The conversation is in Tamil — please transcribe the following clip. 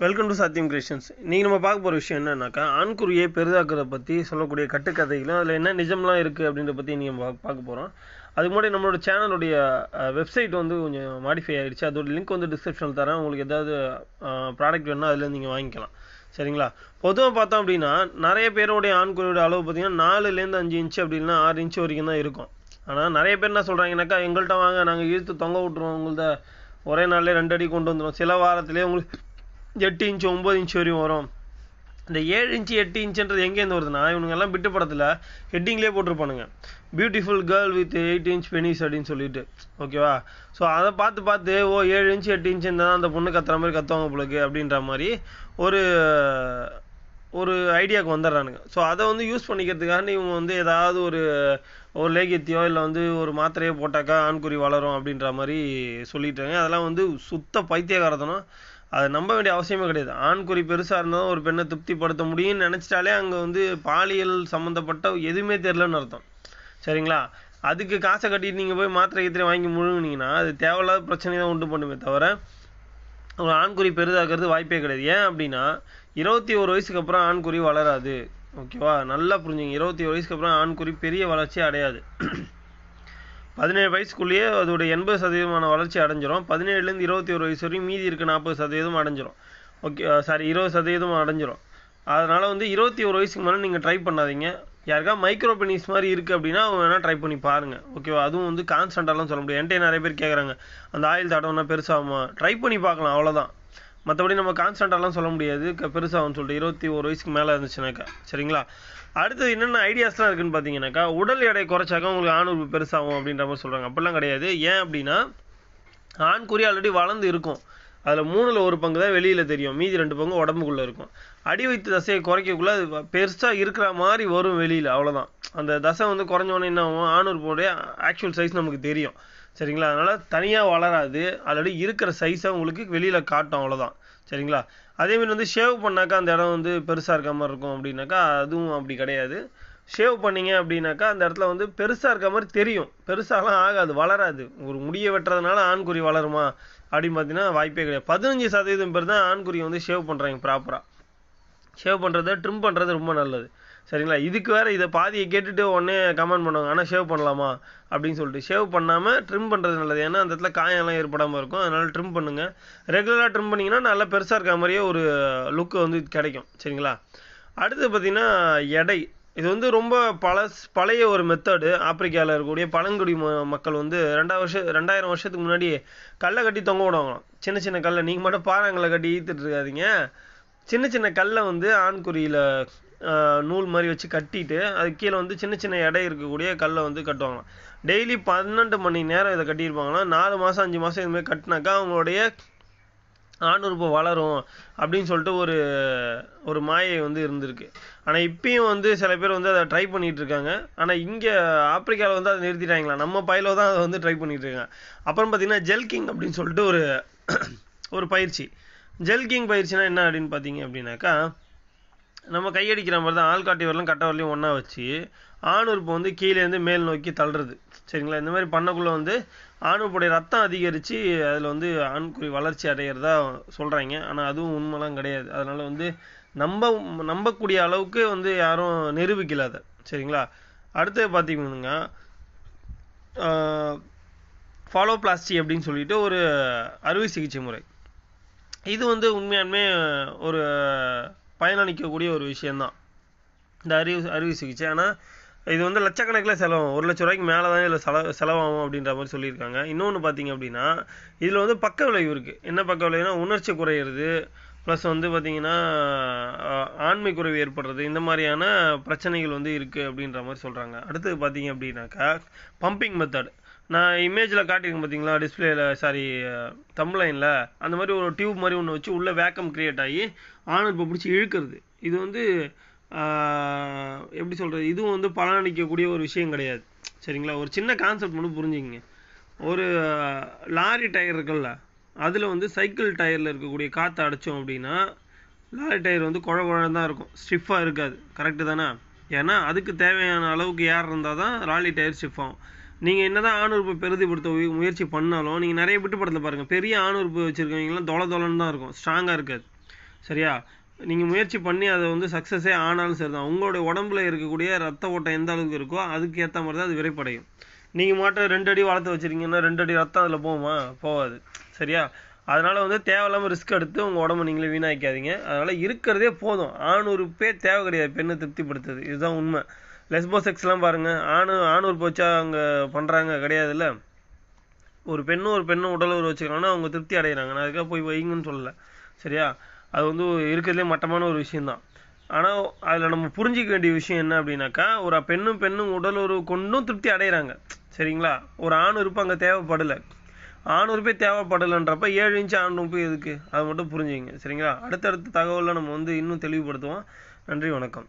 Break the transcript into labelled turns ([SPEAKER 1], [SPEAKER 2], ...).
[SPEAKER 1] வெல்கம் டு சத்தியம் கிரியேஷன்ஸ் நீங்கள் நம்ம பார்க்க போகிற விஷயம் என்னன்னாக்கா ஆண்குறியை பெரிதாக்குறத பற்றி சொல்லக்கூடிய கட்டுக்கதைகளும் அதில் என்ன நிஜம்லாம் இருக்குது அப்படின்றத பற்றி நீங்கள் பார்க்க போகிறோம் அதுக்கு முன்னாடி நம்மளோட சேனலுடைய வெப்சைட் வந்து கொஞ்சம் மாடிஃபை ஆகிடுச்சு அதோட லிங்க் வந்து டிஸ்கிரிப்ஷனில் தரேன் உங்களுக்கு எதாவது ப்ராடக்ட் வேணுன்னா அதில் நீங்கள் வாங்கிக்கலாம் சரிங்களா பொதுவாக பார்த்தோம் அப்படின்னா நிறைய பேருடைய ஆண்குறியோட அளவு பார்த்திங்கன்னா நாலுலேருந்து அஞ்சு இன்ச்சு அப்படின்னா ஆறு இன்ச்சு வரைக்கும் தான் இருக்கும் ஆனால் நிறைய பேர் என்ன சொல்கிறாங்கனாக்கா எங்கள்கிட்ட வாங்க நாங்கள் இழுத்து தொங்க விட்ருவோம் உங்கள்ட்ட ஒரே நாள்லேயே ரெண்டு அடி கொண்டு வந்துடும் சில வாரத்திலே உங்களுக்கு எட்டு இன்ச்சு ஒம்பது இன்ச்சு வரையும் வரும் இந்த ஏழு இன்ச்சு எட்டு இன்ச்சுன்றது எங்கேருந்து வருதுன்னா இவனுங்கெல்லாம் எல்லாம் பிட்டு படத்தில் ஹெட்டிங்லேயே போட்டிருப்பானுங்க beautiful girl with eight inch penis அப்படின்னு சொல்லிட்டு ஓகேவா ஸோ அதை பார்த்து பார்த்து ஓ ஏழு இன்ச்சு எட்டு இன்ச்சு இருந்தால் அந்த பொண்ணு கத்துற மாதிரி கத்துவாங்க பிள்ளைக்கு அப்படின்ற மாதிரி ஒரு ஒரு ஐடியாவுக்கு வந்துடுறானுங்க ஸோ அதை வந்து யூஸ் பண்ணிக்கிறதுக்காக இவங்க வந்து ஏதாவது ஒரு ஒரு லேகியத்தையோ இல்லை வந்து ஒரு மாத்திரையோ போட்டாக்கா ஆண்குறி வளரும் அப்படின்ற மாதிரி சொல்லிட்டாங்க அதெல்லாம் வந்து சுத்த பைத்தியகாரத்தனம் அதை நம்ப வேண்டிய அவசியமே கிடையாது ஆண் குறி பெருசாக இருந்தாலும் ஒரு பெண்ணை திருப்திப்படுத்த முடியும்னு நினச்சிட்டாலே அங்கே வந்து பாலியல் சம்மந்தப்பட்ட எதுவுமே தெரிலன்னு அர்த்தம் சரிங்களா அதுக்கு காசை கட்டிட்டு நீங்கள் போய் மாத்திரை கீத்திரை வாங்கி முழுங்கினீங்கன்னா அது தேவையில்லாத பிரச்சனை தான் உண்டு பண்ணுமே தவிர ஒரு ஆண்குறி பெரிதாக்குறது வாய்ப்பே கிடையாது ஏன் அப்படின்னா இருபத்தி ஒரு வயசுக்கு அப்புறம் ஆண்குறி வளராது ஓகேவா நல்லா புரிஞ்சுங்க இருபத்தி ஒரு வயசுக்கு அப்புறம் ஆண்குறி பெரிய வளர்ச்சி அடையாது பதினேழு வயசுக்குள்ளேயே அதோட எண்பது சதவீதமான வளர்ச்சி அடைஞ்சிரும் பதினேழுலேருந்து இருபத்தி ஒரு வயசு வரையும் மீதி இருக்க நாற்பது சதவீதம் அடைஞ்சிரும் ஓகே சாரி இருபது சதவீதம் அடைஞ்சிரும் அதனால் வந்து இருபத்தி ஒரு வயசுக்கு மேலே நீங்கள் ட்ரை பண்ணாதீங்க யாருக்கா மைக்ரோ பெனிஸ் மாதிரி இருக்குது அப்படின்னா அவங்க வேணால் ட்ரை பண்ணி பாருங்கள் ஓகேவா அதுவும் வந்து கான்ஸ்டண்ட்டாலாம் சொல்ல முடியும் என்கிட்ட நிறைய பேர் கேட்குறாங்க அந்த ஆயில் தாட்டம்னா பெருசாகுமா ட்ரை பண்ணி பார்க்கலாம் அவ்வளோதான் மற்றபடி நம்ம கான்ஸ்டண்ட்டாலாம் சொல்ல முடியாது பெருசாகும்னு சொல்லிட்டு இருபத்தி ஒரு வயசுக்கு மேலே இருந்துச்சுனாக்கா சரிங்களா அடுத்தது என்னென்ன ஐடியாஸ்லாம் இருக்குன்னு பார்த்தீங்கன்னாக்கா உடல் எடை குறைச்சாக்கா உங்களுக்கு ஆண் உறுப்பு பெருசாகும் அப்படின்ற மாதிரி சொல்கிறாங்க அப்படிலாம் கிடையாது ஏன் அப்படின்னா ஆண்குறி ஆல்ரெடி வளர்ந்து இருக்கும் அதில் மூணில் ஒரு பங்கு தான் வெளியில் தெரியும் மீதி ரெண்டு பங்கு உடம்புக்குள்ளே இருக்கும் அடி வைத்து தசையை குறைக்கக்குள்ள அது பெருசாக இருக்கிற மாதிரி வரும் வெளியில் அவ்வளோதான் அந்த தசை வந்து குறைஞ்சோன்னே என்ன ஆகும் ஆணூர்போடைய ஆக்சுவல் சைஸ் நமக்கு தெரியும் சரிங்களா அதனால் தனியாக வளராது ஆல்ரெடி இருக்கிற சைஸை உங்களுக்கு வெளியில் காட்டும் அவ்வளோதான் சரிங்களா அதேமாரி வந்து ஷேவ் பண்ணாக்கா அந்த இடம் வந்து பெருசாக இருக்க மாதிரி இருக்கும் அப்படின்னாக்கா அதுவும் அப்படி கிடையாது ஷேவ் பண்ணீங்க அப்படின்னாக்கா அந்த இடத்துல வந்து பெருசாக இருக்க மாதிரி தெரியும் பெருசாலாம் ஆகாது வளராது ஒரு முடியை வெட்டுறதுனால ஆண்குறி வளருமா அப்படின்னு பார்த்தீங்கன்னா வாய்ப்பே கிடையாது பதினஞ்சு சதவீதம் பேர் தான் ஆண்குறியை வந்து ஷேவ் பண்ணுறாங்க ப்ராப்பராக ஷேவ் பண்ணுறது ட்ரிம் பண்ணுறது ரொம்ப நல்லது சரிங்களா இதுக்கு வேறு இதை பாதியை கேட்டுட்டு உடனே கமெண்ட் பண்ணுவாங்க ஆனால் ஷேவ் பண்ணலாமா அப்படின்னு சொல்லிட்டு ஷேவ் பண்ணாமல் ட்ரிம் பண்ணுறது நல்லது ஏன்னா அந்த இடத்துல காயெல்லாம் ஏற்படாமல் இருக்கும் அதனால் ட்ரிம் பண்ணுங்கள் ரெகுலராக ட்ரிம் பண்ணிங்கன்னா நல்லா பெருசாக இருக்க மாதிரியே ஒரு லுக்கு வந்து கிடைக்கும் சரிங்களா அடுத்து பார்த்திங்கன்னா எடை இது வந்து ரொம்ப பழஸ் பழைய ஒரு மெத்தடு ஆப்பிரிக்காவில் இருக்கக்கூடிய பழங்குடி மக்கள் வந்து ரெண்டாயிரம் வருஷம் ரெண்டாயிரம் வருஷத்துக்கு முன்னாடி கல்லை கட்டி தொங்க விடுவாங்களாம் சின்ன சின்ன கல்லை நீங்கள் மட்டும் பாறாங்களை கட்டி ஈத்துட்டு இருக்காதிங்க சின்ன சின்ன கல்லை வந்து ஆண்குறியில் நூல் மாதிரி வச்சு கட்டிட்டு அது கீழே வந்து சின்ன சின்ன எடை இருக்கக்கூடிய கல்லை வந்து கட்டுவாங்க டெய்லி பன்னெண்டு மணி நேரம் இதை கட்டியிருப்பாங்கன்னா நாலு மாதம் அஞ்சு மாதம் இதுமாதிரி கட்டினாக்கா அவங்களுடைய ஆணுறுப்பு வளரும் அப்படின்னு சொல்லிட்டு ஒரு ஒரு மாயை வந்து இருந்திருக்கு ஆனால் இப்பயும் வந்து சில பேர் வந்து அதை ட்ரை பண்ணிகிட்டு இருக்காங்க ஆனால் இங்கே ஆப்பிரிக்காவில் வந்து அதை நிறுத்திட்டாங்களா நம்ம பயில தான் அதை வந்து ட்ரை பண்ணிகிட்டு இருக்காங்க அப்புறம் பார்த்திங்கன்னா ஜெல்கிங் அப்படின்னு சொல்லிட்டு ஒரு ஒரு பயிற்சி ஜெல்கிங் பயிற்சினா என்ன அப்படின்னு பார்த்தீங்க அப்படின்னாக்கா நம்ம கையடிக்கிற மாதிரி தான் ஆள்காட்டி வரலாம் கட்ட வரலையும் ஒன்றா வச்சு ஆணுறுப்பு வந்து கீழேருந்து மேல் நோக்கி தள்ளுறது சரிங்களா இந்த மாதிரி பண்ணக்குள்ளே வந்து ஆணுப்புடைய ரத்தம் அதிகரித்து அதில் வந்து ஆண்குறி வளர்ச்சி அடைகிறதா சொல்கிறாங்க ஆனால் அதுவும் உண்மைலாம் கிடையாது அதனால் வந்து நம்ப நம்பக்கூடிய அளவுக்கு வந்து யாரும் நிரூபிக்கல அதை சரிங்களா அடுத்தது ஃபாலோ பிளாஸ்டி அப்படின்னு சொல்லிட்டு ஒரு அறுவை சிகிச்சை முறை இது வந்து உண்மையானமே ஒரு பயனளிக்கக்கூடிய ஒரு விஷயந்தான் இந்த அறிவு அறுவை சிகிச்சை ஆனால் இது வந்து லட்சக்கணக்கில் செலவாகும் ஒரு லட்ச ரூபாய்க்கு மேலே தான் இதில் செலவு செலவாகும் அப்படின்ற மாதிரி சொல்லியிருக்காங்க இன்னொன்று பார்த்தீங்க அப்படின்னா இதில் வந்து பக்க விளைவு இருக்குது என்ன பக்க விளைவுன்னா உணர்ச்சி குறையிறது ப்ளஸ் வந்து பார்த்திங்கன்னா ஆண்மை குறைவு ஏற்படுறது இந்த மாதிரியான பிரச்சனைகள் வந்து இருக்குது அப்படின்ற மாதிரி சொல்கிறாங்க அடுத்தது பார்த்தீங்க அப்படின்னாக்கா பம்பிங் மெத்தட் நான் இமேஜில் காட்டியிருக்கேன் பார்த்தீங்களா டிஸ்பிளேயில் சாரி தம்ப்லைனில் அந்த மாதிரி ஒரு டியூப் மாதிரி ஒன்று வச்சு உள்ளே வேக்கம் க்ரியேட் ஆகி ஆனர் இப்போ பிடிச்சி இழுக்கிறது இது வந்து எப்படி சொல்கிறது இதுவும் வந்து பலனளிக்கக்கூடிய ஒரு விஷயம் கிடையாது சரிங்களா ஒரு சின்ன கான்செப்ட் மட்டும் புரிஞ்சுக்கிங்க ஒரு லாரி டயர் இருக்குல்ல அதில் வந்து சைக்கிள் டயரில் இருக்கக்கூடிய காற்று அடைச்சோம் அப்படின்னா லாரி டயர் வந்து குழ குழந்தான் தான் இருக்கும் ஸ்டிஃபாக இருக்காது கரெக்டு தானே ஏன்னா அதுக்கு தேவையான அளவுக்கு ஏர் இருந்தால் தான் லாரி டயர் ஸ்டிஃப் ஆகும் நீங்கள் என்னதான் ஆணுறுப்பு பெருதிப்படுத்த முயற்சி பண்ணாலும் நீங்கள் நிறைய விட்டு படத்தில் பாருங்கள் பெரிய ஆணுறுப்பு வச்சுருக்கவங்கலாம் தொலை தொலைன்னு தான் இருக்கும் ஸ்ட்ராங்காக இருக்காது சரியா நீங்கள் முயற்சி பண்ணி அதை வந்து சக்ஸஸே ஆனாலும் சரி தான் உங்களுடைய உடம்புல இருக்கக்கூடிய ரத்த ஓட்டம் எந்த அளவுக்கு இருக்கோ அதுக்கு ஏற்ற மாதிரி தான் அது விரைப்படையும் நீங்கள் மாட்ட ரெண்டு அடி வளர்த்து வச்சுருக்கீங்கன்னா ரெண்டு அடி ரத்தம் அதில் போகுமா போகாது சரியா அதனால் வந்து தேவையில்லாமல் ரிஸ்க் எடுத்து உங்கள் உடம்பு நீங்களே வீணாக்காதீங்க அதனால் இருக்கிறதே போதும் ஆணுறுப்பே தேவை கிடையாது பெண்ணை திருப்திப்படுத்துது இதுதான் உண்மை லெஸ்போ செக்ஸ்லாம் பாருங்கள் ஆணு ஆணூர் போச்சா அவங்க பண்ணுறாங்க கிடையாதுல்ல ஒரு பெண்ணும் ஒரு பெண்ணும் உடல் உறவு வச்சுக்கிறாங்கன்னா அவங்க திருப்தி அடைகிறாங்க நான் அதுக்காக போய் வைங்கன்னு சொல்லலை சரியா அது வந்து இருக்கிறதுலே மட்டமான ஒரு விஷயந்தான் ஆனால் அதில் நம்ம புரிஞ்சிக்க வேண்டிய விஷயம் என்ன அப்படின்னாக்கா ஒரு பெண்ணும் பெண்ணும் உடல் உறவு கொண்டும் திருப்தி அடைகிறாங்க சரிங்களா ஒரு ஆண் இருப்பு அங்கே தேவைப்படலை ஆணூறு பேர் தேவைப்படலைன்றப்ப ஏழு இன்ச்சு ஆண் போய் எதுக்கு அதை மட்டும் புரிஞ்சுங்க சரிங்களா அடுத்தடுத்த தகவலில் நம்ம வந்து இன்னும் தெளிவுபடுத்துவோம் நன்றி வணக்கம்